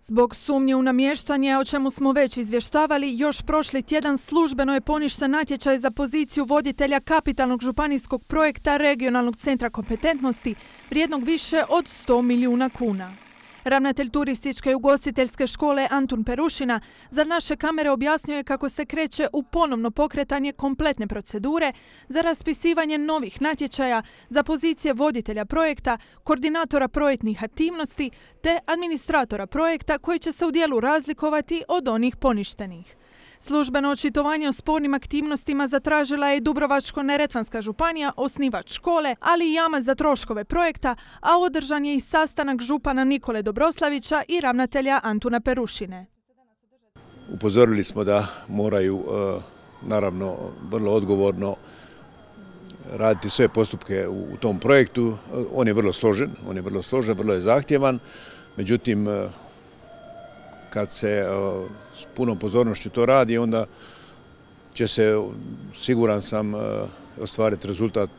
Zbog sumnje u namještanje, o čemu smo već izvještavali, još prošli tjedan službeno je poništen natječaj za poziciju voditelja kapitalnog županijskog projekta Regionalnog centra kompetentnosti, vrijednog više od 100 milijuna kuna. Ravnatelj turističke i ugostiteljske škole Antun Perušina za naše kamere objasnio je kako se kreće u ponovno pokretanje kompletne procedure za raspisivanje novih natječaja za pozicije voditelja projekta, koordinatora projektnih aktivnosti te administratora projekta koji će se u dijelu razlikovati od onih poništenih. Službeno očitovanje o spornim aktivnostima zatražila je Dubrovačko-Neretvanska županija, osnivač škole, ali i jama za troškove projekta, a održan je i sastanak župana Nikole Dobroslavića i ravnatelja Antuna Perušine. Upozorili smo da moraju, e, naravno, vrlo odgovorno raditi sve postupke u tom projektu. E, on je vrlo složen, on je vrlo složen, vrlo je zahtjevan. Međutim, e, kad se e, s punom pozornošću to radi, onda će se, siguran sam, e, ostvariti rezultat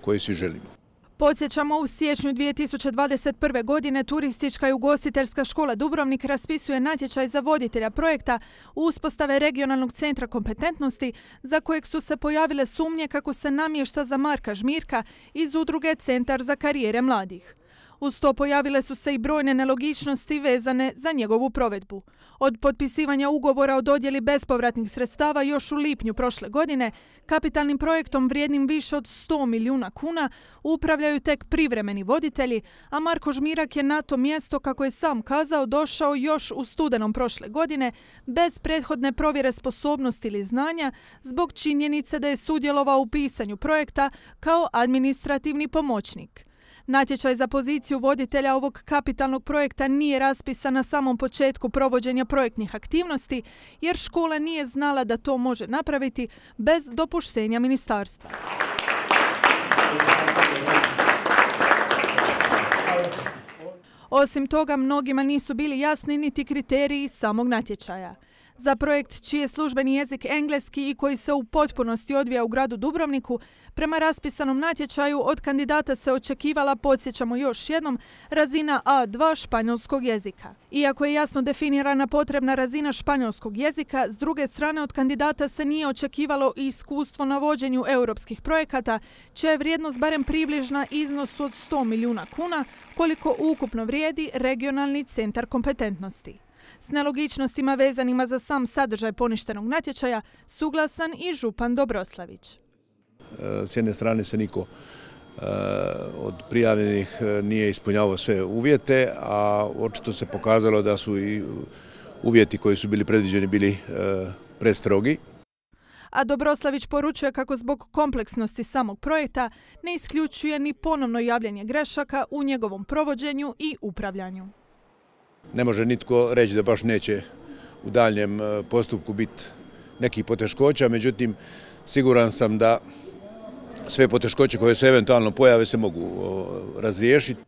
koji svi želimo. Podsjećamo, u siječnju 2021. godine Turistička i ugostiteljska škola Dubrovnik raspisuje natječaj za voditelja projekta uspostave regionalnog centra kompetentnosti za kojeg su se pojavile sumnje kako se namješta za Marka Žmirka iz udruge Centar za karijere mladih. Uz to pojavile su se i brojne nelogičnosti vezane za njegovu provedbu. Od potpisivanja ugovora o dodjeli bespovratnih sredstava još u lipnju prošle godine, kapitalnim projektom vrijednim više od 100 milijuna kuna upravljaju tek privremeni voditelji, a Marko Žmirak je na to mjesto, kako je sam kazao, došao još u studenom prošle godine bez prethodne provjere sposobnosti ili znanja zbog činjenice da je sudjelovao u pisanju projekta kao administrativni pomoćnik. Natječaj za poziciju voditelja ovog kapitalnog projekta nije raspisan na samom početku provođenja projektnih aktivnosti, jer škola nije znala da to može napraviti bez dopuštenja ministarstva. Osim toga, mnogima nisu bili jasni niti kriteriji samog natječaja. Za projekt čiji je službeni jezik engleski i koji se u potpunosti odvija u gradu Dubrovniku, prema raspisanom natječaju od kandidata se očekivala, podsjećamo još jednom, razina A2 španjolskog jezika. Iako je jasno definirana potrebna razina španjolskog jezika, s druge strane od kandidata se nije očekivalo iskustvo na vođenju europskih projekata, čija je vrijednost barem približna iznosu od 100 milijuna kuna, koliko ukupno vrijedi regionalni centar kompetentnosti. S nelogičnostima vezanima za sam sadržaj poništenog natječaja suglasan i župan Dobroslavić. E, s jedne strane se niko e, od prijavljenih e, nije ispunjavao sve uvjete, a očito se pokazalo da su i uvjeti koji su bili predviđeni bili prestrogi. A Dobroslavić poručuje kako zbog kompleksnosti samog projekta ne isključuje ni ponovno javljanje grešaka u njegovom provođenju i upravljanju. Ne može nitko reći da baš neće u daljem e, postupku biti nekih poteškoća, međutim siguran sam da sve poteškoće koje se eventualno pojave se mogu razriješiti.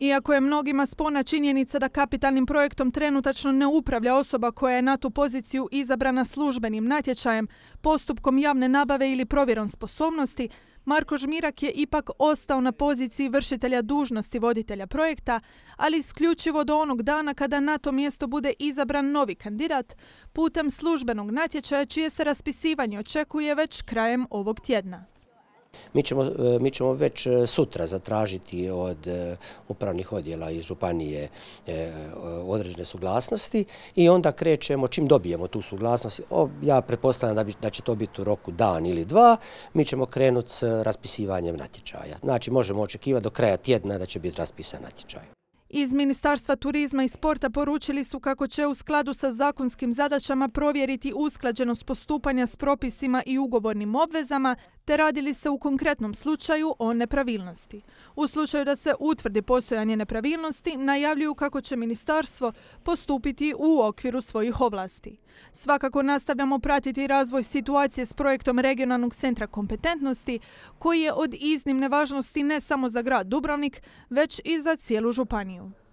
Iako je mnogima spona činjenica da kapitalnim projektom trenutačno ne upravlja osoba koja je na tu poziciju izabrana službenim natječajem, postupkom javne nabave ili provjerom sposobnosti, Marko Žmirak je ipak ostao na poziciji vršitelja dužnosti voditelja projekta, ali isključivo do onog dana kada na to mjesto bude izabran novi kandidat putem službenog natječaja čije se raspisivanje očekuje već krajem ovog tjedna. Mi ćemo, e, mi ćemo već e, sutra zatražiti od e, upravnih odjela iz županije određene suglasnosti i onda krećemo, čim dobijemo tu suglasnost, ja pretpostavljam da, će to biti u roku dan ili dva, mi ćemo krenuti s raspisivanjem natječaja. Znači možemo očekivati do kraja tjedna da će biti raspisan natječaj. Iz Ministarstva turizma i sporta poručili su kako će u skladu sa zakonskim zadaćama provjeriti usklađenost postupanja s propisima i ugovornim obvezama, te radili se u konkretnom slučaju o nepravilnosti. U slučaju da se utvrdi postojanje nepravilnosti, najavljuju kako će ministarstvo postupiti u okviru svojih ovlasti. Svakako nastavljamo pratiti razvoj situacije s projektom Regionalnog centra kompetentnosti, koji je od iznimne važnosti ne samo za grad Dubrovnik, već i za cijelu županiju.